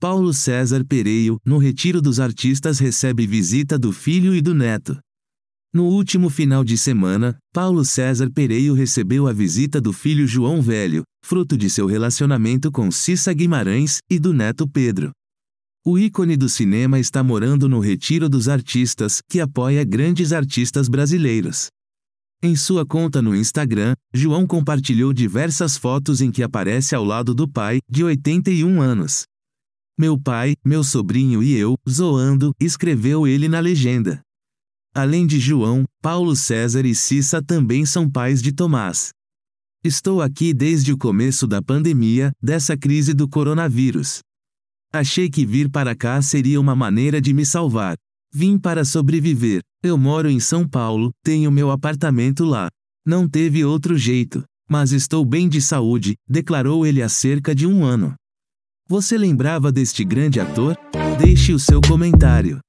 Paulo César Pereio, no Retiro dos Artistas, recebe visita do filho e do neto. No último final de semana, Paulo César Pereio recebeu a visita do filho João Velho, fruto de seu relacionamento com Cissa Guimarães e do neto Pedro. O ícone do cinema está morando no Retiro dos Artistas, que apoia grandes artistas brasileiros. Em sua conta no Instagram, João compartilhou diversas fotos em que aparece ao lado do pai, de 81 anos. Meu pai, meu sobrinho e eu, zoando, escreveu ele na legenda. Além de João, Paulo César e Cissa também são pais de Tomás. Estou aqui desde o começo da pandemia, dessa crise do coronavírus. Achei que vir para cá seria uma maneira de me salvar. Vim para sobreviver. Eu moro em São Paulo, tenho meu apartamento lá. Não teve outro jeito. Mas estou bem de saúde, declarou ele há cerca de um ano. Você lembrava deste grande ator? Deixe o seu comentário.